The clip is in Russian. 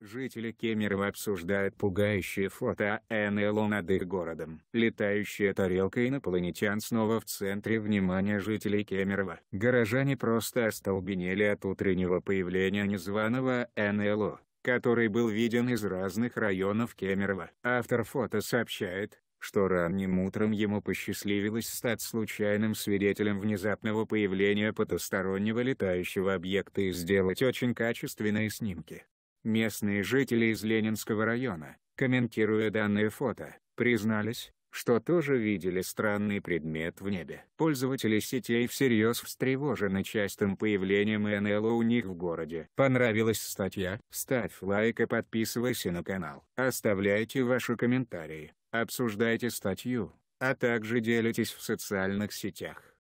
Жители Кемерово обсуждают пугающие фото НЛО над их городом. Летающая тарелка инопланетян снова в центре внимания жителей Кемерово. Горожане просто остолбенели от утреннего появления незваного НЛО, который был виден из разных районов Кемерово. Автор фото сообщает, что ранним утром ему посчастливилось стать случайным свидетелем внезапного появления потустороннего летающего объекта и сделать очень качественные снимки. Местные жители из Ленинского района, комментируя данное фото, признались, что тоже видели странный предмет в небе. Пользователи сетей всерьез встревожены частым появлением НЛО у них в городе. Понравилась статья? Ставь лайк и подписывайся на канал. Оставляйте ваши комментарии, обсуждайте статью, а также делитесь в социальных сетях.